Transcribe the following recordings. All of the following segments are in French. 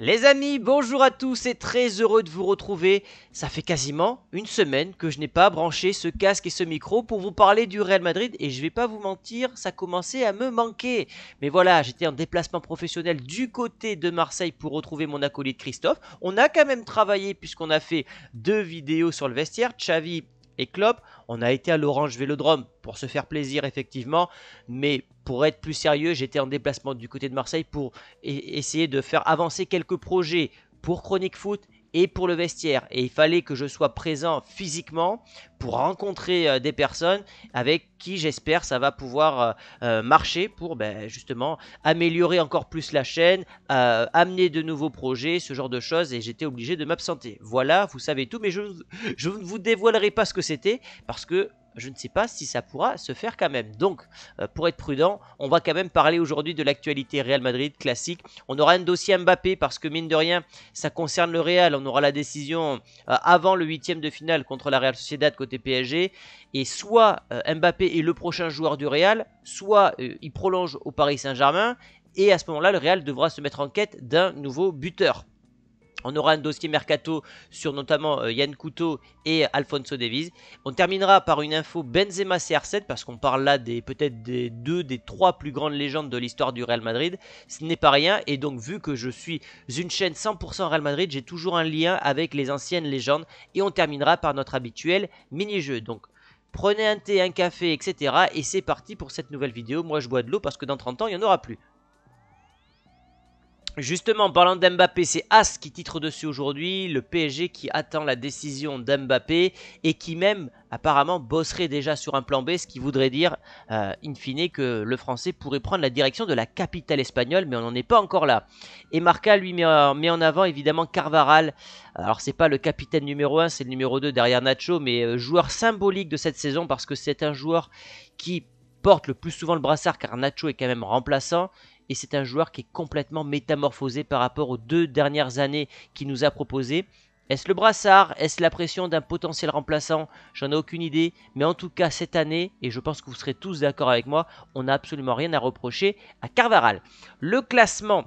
Les amis, bonjour à tous et très heureux de vous retrouver. Ça fait quasiment une semaine que je n'ai pas branché ce casque et ce micro pour vous parler du Real Madrid et je vais pas vous mentir, ça commençait à me manquer. Mais voilà, j'étais en déplacement professionnel du côté de Marseille pour retrouver mon acolyte Christophe. On a quand même travaillé puisqu'on a fait deux vidéos sur le vestiaire, Xavi et Klopp. On a été à l'Orange Vélodrome pour se faire plaisir effectivement, mais pour être plus sérieux, j'étais en déplacement du côté de Marseille pour e-, essayer de faire avancer quelques projets pour Chronique Foot et pour le vestiaire. Et il fallait que je sois présent physiquement pour rencontrer euh, des personnes avec qui j'espère ça va pouvoir euh, euh, marcher pour ben, justement améliorer encore plus la chaîne, amener de nouveaux projets, ce genre de choses. Et j'étais obligé de m'absenter. Voilà, vous savez tout, mais je ne vous dévoilerai pas ce que c'était parce que je ne sais pas si ça pourra se faire quand même. Donc, euh, pour être prudent, on va quand même parler aujourd'hui de l'actualité Real Madrid classique. On aura un dossier Mbappé parce que mine de rien, ça concerne le Real. On aura la décision euh, avant le huitième de finale contre la Real Sociedad côté PSG. Et soit euh, Mbappé est le prochain joueur du Real, soit il prolonge au Paris Saint-Germain. Et à ce moment-là, le Real devra se mettre en quête d'un nouveau buteur. On aura un dossier mercato sur notamment euh, Yann Couteau et Alfonso Davies. On terminera par une info Benzema CR7 parce qu'on parle là des peut-être des deux des trois plus grandes légendes de l'histoire du Real Madrid. Ce n'est pas rien et donc vu que je suis une chaîne 100% Real Madrid, j'ai toujours un lien avec les anciennes légendes et on terminera par notre habituel mini-jeu. Donc prenez un thé, un café, etc. Et c'est parti pour cette nouvelle vidéo. Moi je bois de l'eau parce que dans 30 ans il n'y en aura plus. Justement, parlant d'Mbappé, c'est As qui titre dessus aujourd'hui, le PSG qui attend la décision d'Mbappé et qui même apparemment bosserait déjà sur un plan B, ce qui voudrait dire, euh, in fine, que le Français pourrait prendre la direction de la capitale espagnole, mais on n'en est pas encore là. Et Marca, lui, met, en avant évidemment Carvaral. Alors, c'est pas le capitaine numéro 1, c'est le numéro 2 derrière Nacho, mais euh, joueur symbolique de cette saison parce que c'est un joueur qui porte le plus souvent le brassard car Nacho est quand même remplaçant et c'est un joueur qui est complètement métamorphosé par rapport aux deux dernières années qu'il nous a proposé. Est-ce le brassard Est-ce la pression d'un potentiel remplaçant J'en ai aucune idée. Mais en tout cas, cette année, et je pense que vous serez tous d'accord avec moi, on n'a absolument rien à reprocher à Carvaral. Le classement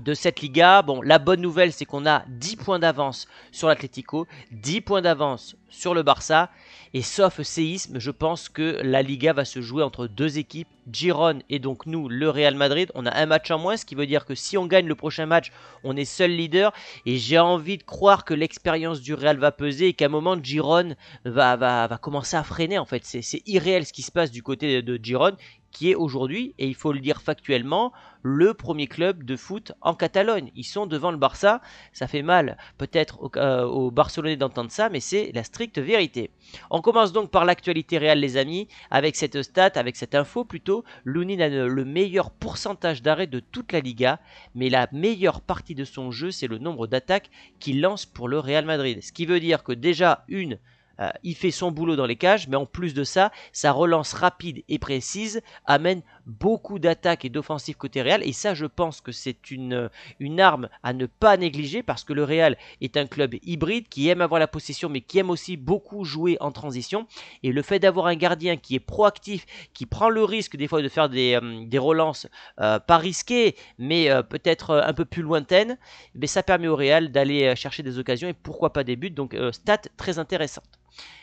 de cette Liga. Bon, la bonne nouvelle, c'est qu'on a 10 points d'avance sur l'Atlético, 10 points d'avance sur le Barça. Et sauf séisme, je pense que la Liga va se jouer entre deux équipes, Giron et donc nous, le Real Madrid. On a un match en moins, ce qui veut dire que si on gagne le prochain match, on est seul leader. Et j'ai envie de croire que l'expérience du Real va peser et qu'à un moment, Giron va, va, va, commencer à freiner. En fait, c'est irréel ce qui se passe du côté de Giron qui est aujourd'hui, et il faut le dire factuellement, le premier club de foot en Catalogne. Ils sont devant le Barça, ça fait mal peut-être aux, euh, Barcelonais d'entendre ça, mais c'est la stricte vérité. On commence donc par l'actualité réelle les amis, avec cette stat, avec cette info plutôt, Lounine a le meilleur pourcentage d'arrêt de toute la Liga, mais la meilleure partie de son jeu c'est le nombre d'attaques qu'il lance pour le Real Madrid. Ce qui veut dire que déjà une, euh, il fait son boulot dans les cages, mais en plus de ça, sa relance rapide et précise amène beaucoup d'attaques et d'offensives côté Real. Et ça, je pense que c'est une, euh, une arme à ne pas négliger parce que le Real est un club hybride qui aime avoir la possession mais qui aime aussi beaucoup jouer en transition. Et le fait d'avoir un gardien qui est proactif, qui prend le risque des fois de faire des, euh, relances euh, pas risquées mais peut-être un peu plus lointaines, mais eh ça permet au Real d'aller chercher des occasions et pourquoi pas des buts. Donc, stat très intéressante.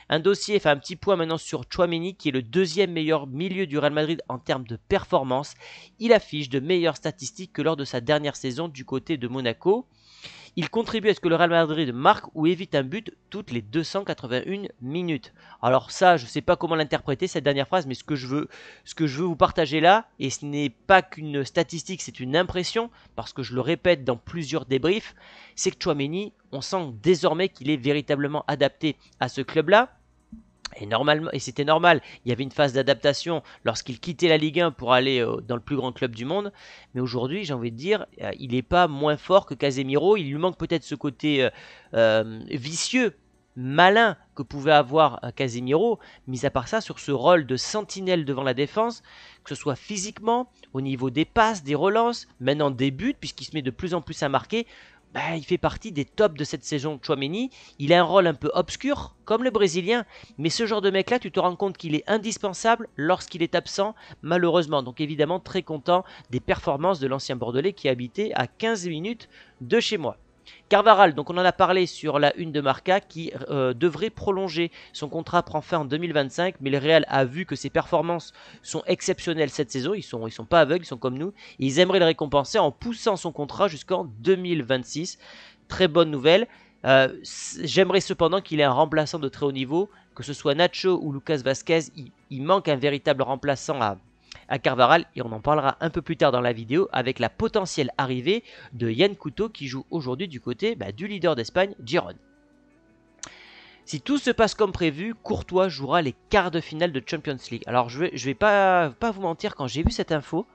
Un dossier fait un petit point maintenant sur Chouameni qui est le deuxième meilleur milieu du Real Madrid en termes de performance. Il affiche de meilleures statistiques que lors de sa dernière saison du côté de Monaco. Il contribue à ce que le Real Madrid marque ou évite un but toutes les 281 minutes. Alors ça, je ne sais pas comment l'interpréter cette dernière phrase, mais ce que je veux, ce que je veux vous partager là, et ce n'est pas qu'une statistique, c'est une impression, parce que je le répète dans plusieurs débriefs, c'est que Chouameni, on sent désormais qu'il est véritablement adapté à ce club-là. Et, et c'était normal, il y avait une phase d'adaptation lorsqu'il quittait la Ligue 1 pour aller euh, dans le plus grand club du monde. Mais aujourd'hui, j'ai envie de dire, euh, il n'est pas moins fort que Casemiro. Il lui manque peut-être ce côté euh, vicieux, malin que pouvait avoir Casemiro. Mis à part ça, sur ce rôle de sentinelle devant la défense, que ce soit physiquement, au niveau des passes, des relances, maintenant des buts, puisqu'il se met de plus en plus à marquer, bah, il fait partie des tops de cette saison. Chouameni, il a un rôle un peu obscur, comme le Brésilien, mais ce genre de mec-là, tu te rends compte qu'il est indispensable lorsqu'il est absent, malheureusement. Donc évidemment, très content des performances de l'ancien Bordelais qui habitait à 15 minutes de chez moi. Carvaral, donc on en a parlé sur la une de Marca, qui euh, devrait prolonger. Son contrat prend fin en 2025, mais le Real a vu que ses performances sont exceptionnelles cette saison. Ils sont, ils sont pas aveugles, ils sont comme nous. ils aimeraient le récompenser en poussant son contrat jusqu'en 2026. Très bonne nouvelle. Euh, j'aimerais cependant qu'il ait un remplaçant de très haut niveau, que ce soit Nacho ou Lucas Vasquez. il manque un véritable remplaçant à, à Carvaral et on en parlera un peu plus tard dans la vidéo avec la potentielle arrivée de Yann Couto qui joue aujourd'hui du côté bah, du leader d'Espagne, Giron. Si tout se passe comme prévu, Courtois jouera les quarts de finale de Champions League. Alors je vais, vais pas, vous mentir, quand j'ai vu cette info,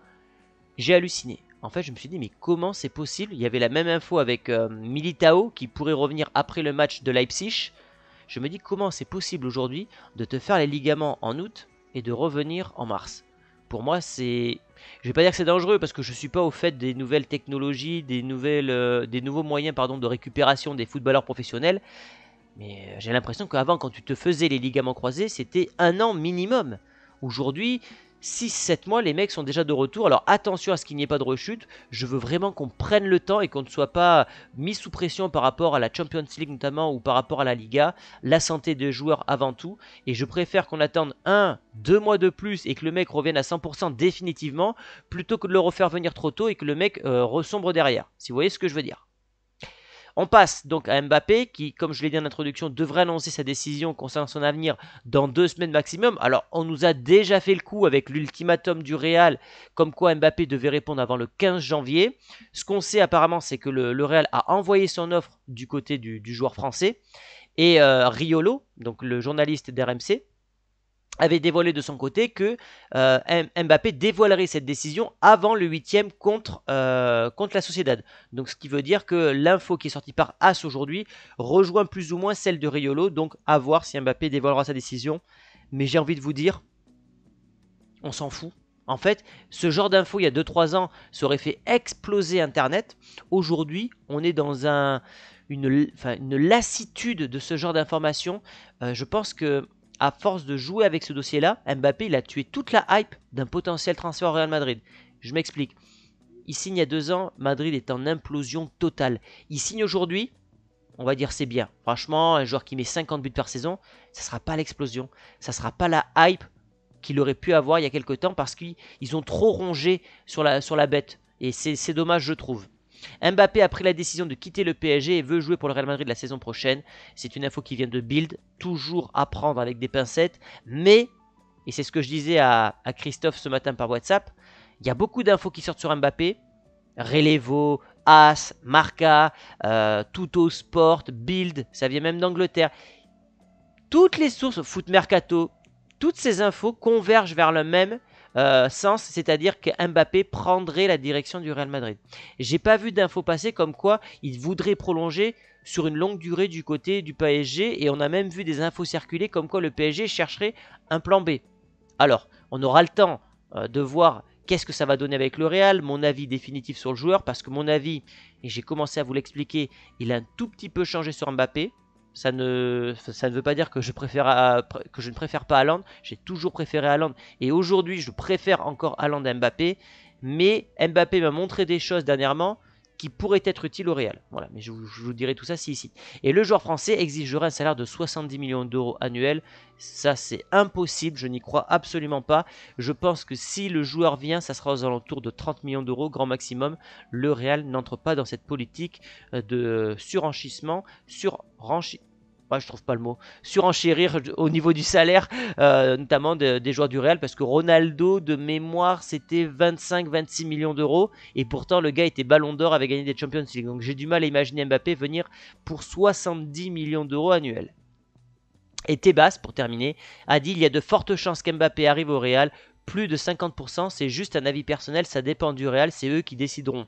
j'ai halluciné. En fait, je me suis dit, mais comment c'est possible Il y avait la même info avec euh, Militao qui pourrait revenir après le match de Leipzig. Je me dis, comment c'est possible aujourd'hui de te faire les ligaments en août et de revenir en mars pour moi, c'est. Je vais pas dire que c'est dangereux parce que je suis pas au fait des nouvelles technologies, des, nouvelles, euh, des nouveaux moyens pardon, de récupération des footballeurs professionnels. Mais euh, j'ai l'impression qu'avant, quand tu te faisais les ligaments croisés, c'était un an minimum. Aujourd'hui, 6-7 mois, les mecs sont déjà de retour. Alors attention à ce qu'il n'y ait pas de rechute. Je veux vraiment qu'on prenne le temps et qu'on ne soit pas mis sous pression par rapport à la Champions League notamment ou par rapport à la Liga. La santé des joueurs avant tout. Et je préfère qu'on attende un, deux mois de plus et que le mec revienne à 100% définitivement plutôt que de le refaire venir trop tôt et que le mec euh, ressombre derrière. Si vous voyez ce que je veux dire. On passe donc à Mbappé qui, comme je l'ai dit en introduction, devrait annoncer sa décision concernant son avenir dans deux semaines maximum. Alors on nous a déjà fait le coup avec l'ultimatum du Real comme quoi Mbappé devait répondre avant le 15 janvier. Ce qu'on sait apparemment c'est que le, Real a envoyé son offre du côté du, joueur français et euh, Riolo, donc le journaliste d'RMC, avait dévoilé de son côté que euh, Mbappé dévoilerait cette décision avant le huitième contre, euh, contre la Sociedad. Donc ce qui veut dire que l'info qui est sortie par As aujourd'hui rejoint plus ou moins celle de Riolo. Donc à voir si Mbappé dévoilera sa décision. Mais j'ai envie de vous dire, on s'en fout. En fait, ce genre d'info il y a 2-3 ans, ça aurait fait exploser Internet. Aujourd'hui, on est dans un, une, lassitude de ce genre d'informations. Euh, je pense que à force de jouer avec ce dossier-là, Mbappé, il a tué toute la hype d'un potentiel transfert au Real Madrid. Je m'explique. Il signe il y a deux ans, Madrid est en implosion totale. Il signe aujourd'hui, on va dire c'est bien. Franchement, un joueur qui met 50 buts par saison, ça ne sera pas l'explosion, ça ne sera pas la hype qu'il aurait pu avoir il y a quelques temps parce qu'ils ont trop rongé sur la bête. Et c'est dommage, je trouve. Mbappé a pris la décision de quitter le PSG et veut jouer pour le Real Madrid la saison prochaine. C'est une info qui vient de Build, toujours à prendre avec des pincettes, mais, et c'est ce que je disais à, Christophe ce matin par WhatsApp, il y a beaucoup d'infos qui sortent sur Mbappé, Relevo, As, Marca, euh, Sport, Build, ça vient même d'Angleterre. Toutes les sources, Foot Mercato, toutes ces infos convergent vers le même euh, sens, c'est-à-dire Mbappé prendrait la direction du Real Madrid. J'ai pas vu d'infos passer comme quoi il voudrait prolonger sur une longue durée du côté du PSG et on a même vu des infos circuler comme quoi le PSG chercherait un plan B. Alors, on aura le temps euh, de voir qu'est-ce que ça va donner avec le Real, mon avis définitif sur le joueur parce que mon avis, et j'ai commencé à vous l'expliquer, il a un tout petit peu changé sur Mbappé ça ne, ça ne veut pas dire que je, préfère que je ne préfère pas Haaland. J'ai toujours préféré Haaland. Et aujourd'hui, je préfère encore Haaland à Mbappé. Mais Mbappé m'a montré des choses dernièrement qui pourrait être utile au Real. Voilà, mais je vous, dirai tout ça si ici. Et le joueur français exigerait un salaire de 70 millions d'euros annuels. Ça, c'est impossible, je n'y crois absolument pas. Je pense que si le joueur vient, ça sera aux alentours de 30 millions d'euros, grand maximum. Le Real n'entre pas dans cette politique euh, de surenchissement, surenchissement je trouve pas le mot, surenchérir au niveau du salaire, euh, notamment des joueurs du Real, parce que Ronaldo, de mémoire, c'était 25-26 millions d'euros, et pourtant le gars était ballon d'or, avait gagné des Champions League. Donc j'ai du mal à imaginer Mbappé venir pour 70 millions d'euros annuels. Et Tebas, pour terminer, a dit il y a de fortes chances qu'Mbappé arrive au Real, plus de 50%, c'est juste un avis personnel, ça dépend du Real, c'est eux qui décideront.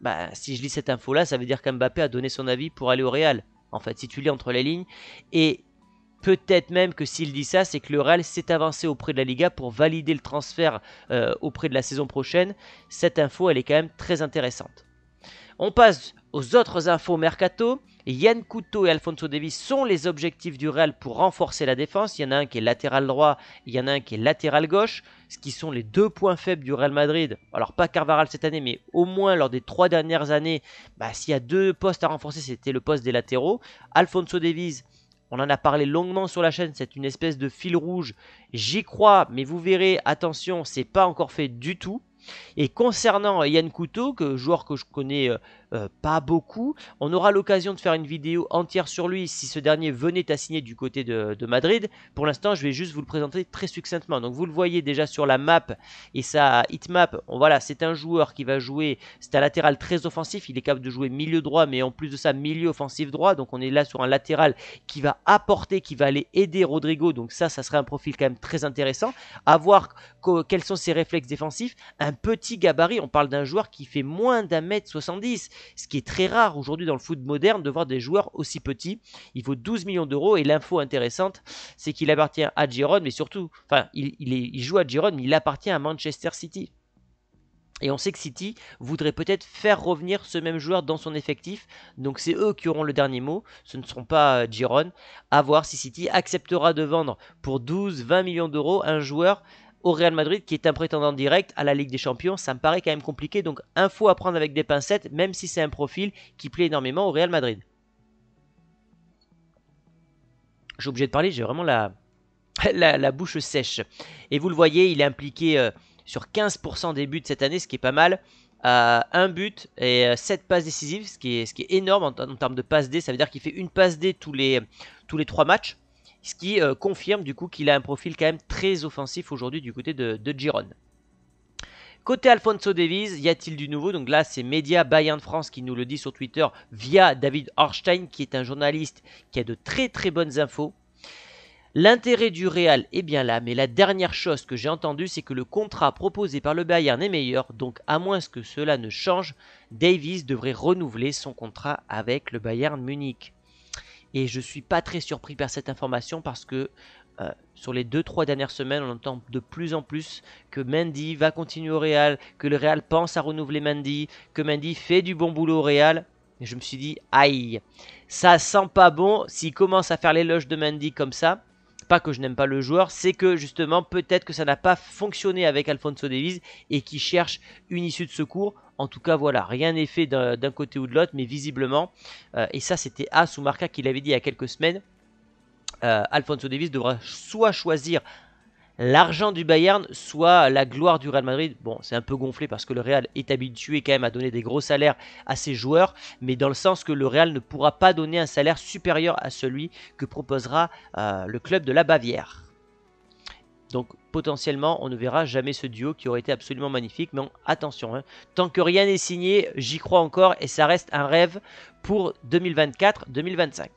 Bah, si je lis cette info là, ça veut dire qu'Mbappé a donné son avis pour aller au Real en fait, si tu lis entre les lignes. Et peut-être même que s'il dit ça, c'est que le Real s'est avancé auprès de la Liga pour valider le transfert euh, auprès de la saison prochaine. Cette info, elle est quand même très intéressante. On passe aux autres infos mercato. Yann Couteau et Alfonso Davis sont les objectifs du Real pour renforcer la défense. Il y en a un qui est latéral droit, il y en a un qui est latéral gauche, ce qui sont les deux points faibles du Real Madrid. Alors pas Carvaral cette année, mais au moins lors des trois dernières années, bah, s'il y a deux postes à renforcer, c'était le poste des latéraux. Alfonso Davis, on en a parlé longuement sur la chaîne, c'est une espèce de fil rouge. J'y crois, mais vous verrez, attention, c'est pas encore fait du tout. Et concernant Yann Couteau, que joueur que je connais euh, euh, pas beaucoup. On aura l'occasion de faire une vidéo entière sur lui si ce dernier venait à signer du côté de, Madrid. Pour l'instant, je vais juste vous le présenter très succinctement. Donc vous le voyez déjà sur la map et sa hitmap. voilà, c'est un joueur qui va jouer, c'est un latéral très offensif, il est capable de jouer milieu droit, mais en plus de ça, milieu offensif droit. Donc on est là sur un latéral qui va apporter, qui va aller aider Rodrigo. Donc ça, ça serait un profil quand même très intéressant. À voir quels sont ses réflexes défensifs. Un petit gabarit, on parle d'un joueur qui fait moins d'un mètre 70 ce qui est très rare aujourd'hui dans le foot moderne de voir des joueurs aussi petits. Il vaut 12 millions d'euros et l'info intéressante, c'est qu'il appartient à Giron, mais surtout, enfin, il, joue à Giron, mais il appartient à Manchester City. Et on sait que City voudrait peut-être faire revenir ce même joueur dans son effectif. Donc c'est eux qui auront le dernier mot. Ce ne seront pas euh, Giron. À voir si City acceptera de vendre pour 12-20 millions d'euros un joueur au Real Madrid qui est un prétendant direct à la Ligue des Champions. Ça me paraît quand même compliqué, donc info à prendre avec des pincettes, même si c'est un profil qui plaît énormément au Real Madrid. J'ai obligé de parler, j'ai vraiment la, la, bouche sèche. Et vous le voyez, il est impliqué euh, sur 15% des buts cette année, ce qui est pas mal. Euh, un but et euh, sept 7 passes décisives, ce qui est, ce qui est énorme en, termes de passes D. Ça veut dire qu'il fait une passe D tous les, tous les 3 matchs. Ce qui euh, confirme du coup qu'il a un profil quand même très offensif aujourd'hui du côté de, Giron. Côté Alfonso Davies, y a-t-il du nouveau Donc là, c'est Média Bayern de France qui nous le dit sur Twitter via David Horstein, qui est un journaliste qui a de très très bonnes infos. L'intérêt du Real est bien là, mais la dernière chose que j'ai entendue, c'est que le contrat proposé par le Bayern est meilleur, donc à moins que cela ne change, Davies devrait renouveler son contrat avec le Bayern Munich. Et je suis pas très surpris par cette information parce que euh, sur les 2-3 dernières semaines, on entend de plus en plus que Mendy va continuer au Real, que le Real pense à renouveler Mendy, que Mendy fait du bon boulot au Real. Et je me suis dit, aïe, ça sent pas bon s'il commence à faire l'éloge de Mendy comme ça pas que je n'aime pas le joueur, c'est que justement peut-être que ça n'a pas fonctionné avec Alfonso Davies et qui cherche une issue de secours. En tout cas, voilà, rien n'est fait d'un côté ou de l'autre, mais visiblement, euh, et ça c'était à ou Marca qui l'avait dit il y a quelques semaines, Alphonso euh, Alfonso devra soit choisir l'argent du Bayern, soit la gloire du Real Madrid. Bon, c'est un peu gonflé parce que le Real est habitué quand même à donner des gros salaires à ses joueurs, mais dans le sens que le Real ne pourra pas donner un salaire supérieur à celui que proposera euh, le club de la Bavière. Donc potentiellement, on ne verra jamais ce duo qui aurait été absolument magnifique. Mais attention, hein, tant que rien n'est signé, j'y crois encore et ça reste un rêve pour 2024-2025.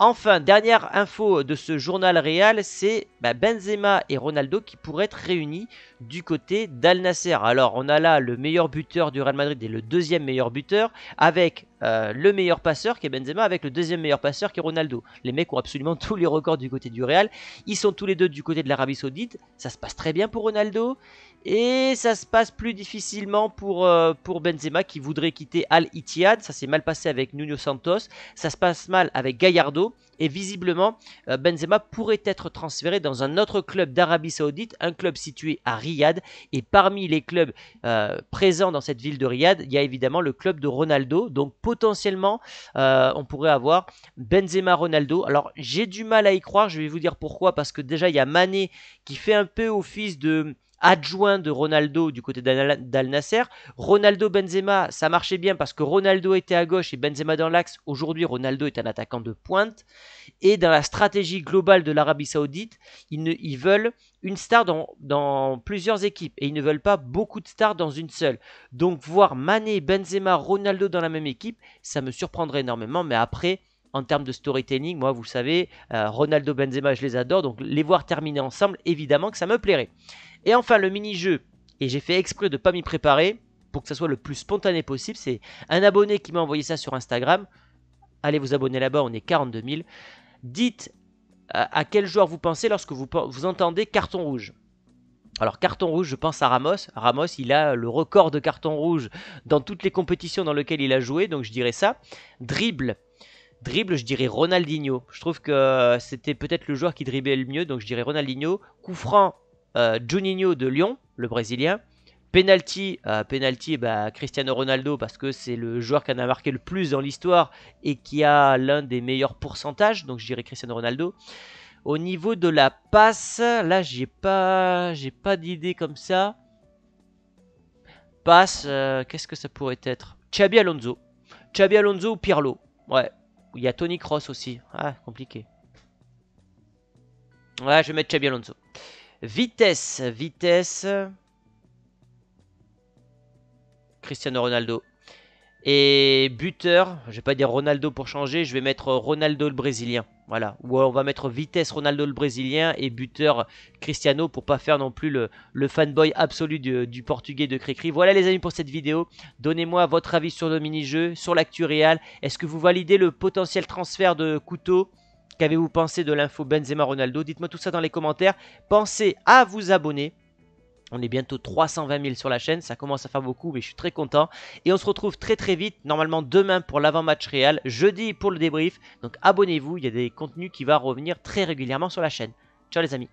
Enfin, dernière info de ce journal réel, c'est bah, Benzema et Ronaldo qui pourraient être réunis du côté d'Al Nasser. Alors, on a là le meilleur buteur du Real Madrid et le deuxième meilleur buteur, avec euh, le meilleur passeur qui est Benzema, avec le deuxième meilleur passeur qui est Ronaldo. Les mecs ont absolument tous les records du côté du Real. Ils sont tous les deux du côté de l'Arabie Saoudite. Ça se passe très bien pour Ronaldo. Et ça se passe plus difficilement pour, euh, pour Benzema qui voudrait quitter Al Ittihad. Ça s'est mal passé avec Nuno Santos. Ça se passe mal avec Gallardo. Et visiblement, euh, Benzema pourrait être transféré dans un autre club d'Arabie Saoudite, un club situé à Riyad. Et parmi les clubs euh, présents dans cette ville de Riyad, il y a évidemment le club de Ronaldo. Donc potentiellement, on pourrait avoir Benzema-Ronaldo. Alors j'ai du mal à y croire. Je vais vous dire pourquoi. Parce que déjà, il y a Mané qui fait un peu office de adjoint de Ronaldo du côté d'Al Nasser. Ronaldo Benzema, ça marchait bien parce que Ronaldo était à gauche et Benzema dans l'axe. Aujourd'hui, Ronaldo est un attaquant de pointe. Et dans la stratégie globale de l'Arabie Saoudite, ils, veulent une star dans, dans, plusieurs équipes et ils ne veulent pas beaucoup de stars dans une seule. Donc voir Mané, Benzema, Ronaldo dans la même équipe, ça me surprendrait énormément. Mais après, en termes de storytelling, moi, vous savez, euh, Ronaldo Benzema, je les adore, donc les voir terminer ensemble, évidemment que ça me plairait. Et enfin, le mini-jeu, et j'ai fait exprès de ne pas m'y préparer, pour que ça soit le plus spontané possible, c'est un abonné qui m'a envoyé ça sur Instagram. Allez vous abonner là-bas, on est 42 000. Dites euh, à, quel joueur vous pensez lorsque vous, vous entendez carton rouge. Alors carton rouge, je pense à Ramos. Ramos, il a le record de carton rouge dans toutes les compétitions dans lesquelles il a joué, donc je dirais ça. Dribble, Dribble, je dirais Ronaldinho. Je trouve que euh, c'était peut-être le joueur qui dribblait le mieux, donc je dirais Ronaldinho. Coup franc, euh, Juninho de Lyon, le Brésilien. Penalty, euh, penalty bah, Cristiano Ronaldo parce que c'est le joueur qui en a marqué le plus dans l'histoire et qui a l'un des meilleurs pourcentages, donc je dirais Cristiano Ronaldo. Au niveau de la passe, là j'ai pas, j'ai pas d'idée comme ça. Passe, qu'est-ce que ça pourrait être Xabi Alonso, Xabi Alonso ou Pirlo. Ouais, il y a Tony Cross aussi. Ah, compliqué. Ouais, je vais mettre Chabi Alonso. Vitesse, vitesse. Cristiano Ronaldo. Et buteur, je vais pas dire Ronaldo pour changer, je vais mettre Ronaldo le brésilien. Voilà. Ou euh, on va mettre vitesse Ronaldo le Brésilien et buteur Cristiano pour pas faire non plus le, fanboy absolu du, portugais de Cricri. Voilà les amis pour cette vidéo. Donnez-moi votre avis sur le mini-jeu, sur l'actu Real. Est-ce que vous validez le potentiel transfert de Couteau Qu'avez-vous pensé de l'info Benzema Ronaldo Dites-moi tout ça dans les commentaires. Pensez à vous abonner. On est bientôt 320 000 sur la chaîne, ça commence à faire beaucoup, mais je suis très content. Et on se retrouve très très vite, normalement demain pour l'avant-match réel, jeudi pour le débrief. Donc abonnez-vous, il y a des contenus qui vont revenir très régulièrement sur la chaîne. Ciao les amis